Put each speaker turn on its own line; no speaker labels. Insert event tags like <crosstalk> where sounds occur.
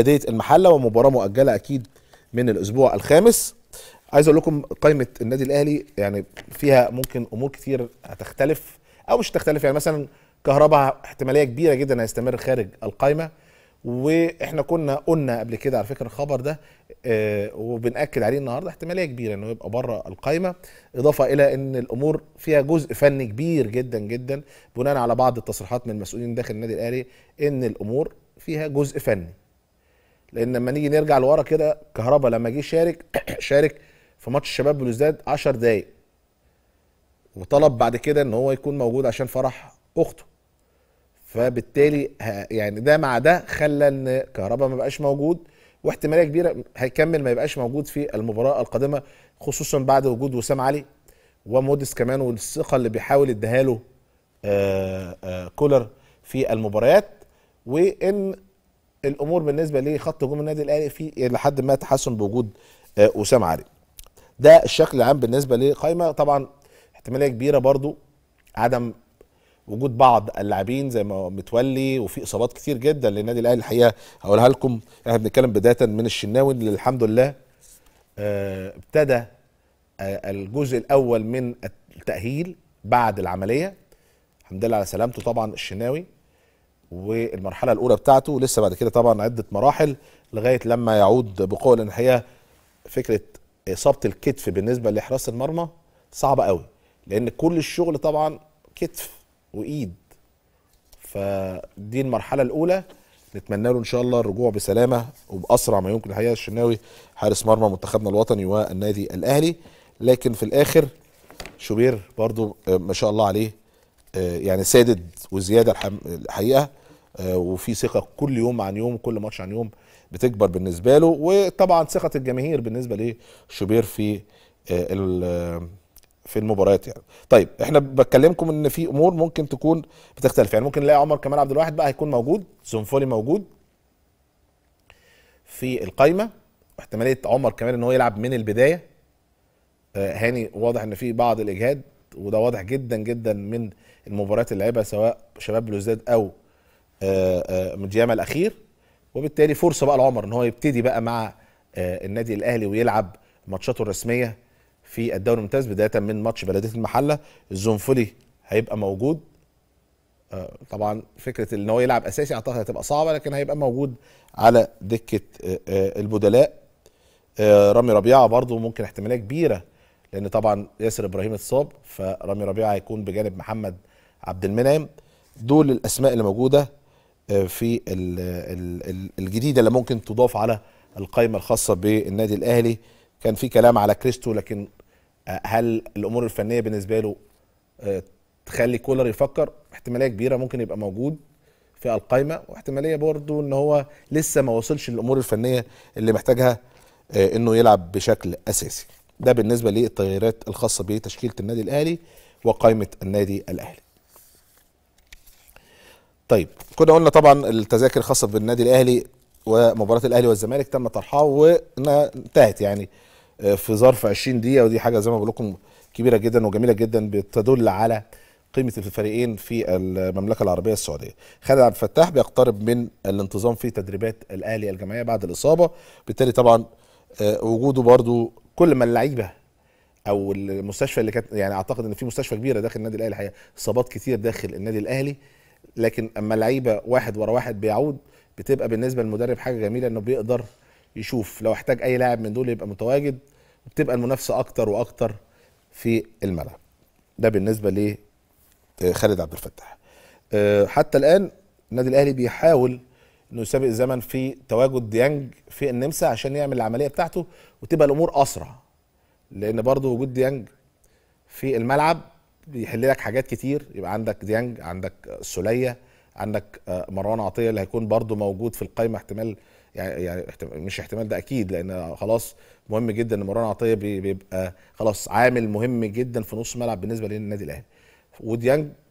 بدايه المحله ومباراه مؤجله اكيد من الاسبوع الخامس عايز اقول لكم قائمه النادي الاهلي يعني فيها ممكن امور كتير هتختلف او مش هتختلف يعني مثلا كهرباء احتماليه كبيره جدا هيستمر خارج القائمه واحنا كنا قلنا قبل كده على فكره الخبر ده آه وبناكد عليه النهارده احتماليه كبيره انه يبقى بره القائمه اضافه الى ان الامور فيها جزء فني كبير جدا جدا بناء على بعض التصريحات من المسؤولين داخل النادي الاهلي ان الامور فيها جزء فني لان لما نيجي نرجع لورا كده كهربا لما جه شارك <clears throat> شارك في ماتش الشباب بلوزداد 10 دقايق وطلب بعد كده ان هو يكون موجود عشان فرح اخته فبالتالي يعني ده مع ده خلى ان كهربا ما بقاش موجود واحتماليه كبيره هيكمل ما يبقاش موجود في المباراه القادمه خصوصا بعد وجود وسام علي وموديس كمان والثقه اللي بيحاول يديها له آه، آه، كولر في المباريات وان الامور بالنسبه لخط هجوم النادي الاهلي في لحد ما تحسن بوجود آه، اسامه علي ده الشكل العام بالنسبه لقائمه طبعا احتماليه كبيره برضو عدم وجود بعض اللاعبين زي ما متولي وفي اصابات كتير جدا للنادي الاهلي الحقيقه هقولها لكم احنا بنتكلم بدايه من الشناوي اللي الحمد لله آه، ابتدى آه، الجزء الاول من التاهيل بعد العمليه الحمد لله على سلامته طبعا الشناوي والمرحله الاولى بتاعته لسه بعد كده طبعا عده مراحل لغايه لما يعود بقوه لان الحقيقه فكره اصابه الكتف بالنسبه لحراسه المرمى صعبه قوي لان كل الشغل طبعا كتف وايد فدي المرحله الاولى نتمنى له ان شاء الله الرجوع بسلامه وباسرع ما يمكن الحقيقه الشناوي حارس مرمى منتخبنا الوطني والنادي الاهلي لكن في الاخر شوبير برضو ما شاء الله عليه آه، يعني سادد وزياده الحقيقه آه، وفي ثقه كل يوم عن يوم كل ماتش عن يوم بتكبر بالنسبه له وطبعا ثقه الجماهير بالنسبه لشوبير في آه، في المباريات يعني طيب احنا بكلمكم ان في امور ممكن تكون بتختلف يعني ممكن نلاقي عمر كمال عبد الواحد بقى هيكون موجود سنفولي موجود في القايمه واحتماليه عمر كمال ان هو يلعب من البدايه هاني واضح ان في بعض الاجهاد وده واضح جدا جدا من المباريات اللي لعبها سواء شباب بلوزداد او آه، آه، مدياما الاخير وبالتالي فرصه بقى لعمر ان هو يبتدي بقى مع آه، النادي الاهلي ويلعب ماتشاته الرسميه في الدوري الممتاز بدايه من ماتش بلديه المحله الزنفلي هيبقى موجود طبعا فكره ان هو يلعب اساسي اعتقد هتبقى صعبه لكن هيبقى موجود على دكه البدلاء رامي ربيعه برضو ممكن احتماليه كبيره لان طبعا ياسر ابراهيم اتصاب فرامي ربيعه هيكون بجانب محمد عبد المنعم دول الاسماء اللي موجوده آه، في الجديده اللي ممكن تضاف على القائمه الخاصه بالنادي الاهلي كان في كلام على كريستو لكن آه، هل الامور الفنيه بالنسبه له آه، تخلي كولر يفكر احتماليه كبيره ممكن يبقى موجود في القائمه واحتماليه برضو ان هو لسه ما وصلش للامور الفنيه اللي محتاجها انه يلعب بشكل اساسي ده بالنسبه للتغييرات الخاصه بتشكيله النادي الاهلي وقائمه النادي الاهلي طيب كنا قلنا طبعا التذاكر الخاصه بالنادي الاهلي ومباراه الاهلي والزمالك تم طرحها وانتهت يعني آه، في ظرف 20 دقيقه ودي حاجه زي ما بقول لكم كبيره جدا وجميله جدا بتدل على قيمه الفريقين في المملكه العربيه السعوديه خالد عبد الفتاح بيقترب من الانتظام في تدريبات الاهلي الجماعيه بعد الاصابه بالتالي طبعا آه، وجوده برضو كل ما اللعيبه او المستشفى اللي كانت يعني اعتقد ان في مستشفى كبيره داخل النادي الاهلي الحقيقه اصابات كتير داخل النادي الاهلي لكن اما اللعيبه واحد ورا واحد بيعود بتبقى بالنسبه للمدرب حاجه جميله انه بيقدر يشوف لو احتاج اي لاعب من دول يبقى متواجد وبتبقى المنافسه اكتر واكتر في الملعب ده بالنسبه لخالد آه، عبد الفتاح آه، حتى الان النادي الاهلي بيحاول انه يسابق الزمن في تواجد ديانج في النمسا عشان يعمل العمليه بتاعته وتبقى الامور اسرع لان برضه وجود ديانج في الملعب بيحل لك حاجات كتير يبقى عندك ديانج عندك سولية عندك آه، مروان عطيه اللي هيكون برضه موجود في القائمه احتمال يعني يعني مش احتمال ده اكيد لان خلاص مهم جدا ان مروان عطيه بيبقى خلاص عامل مهم جدا في نص الملعب بالنسبه للنادي الاهلي وديانج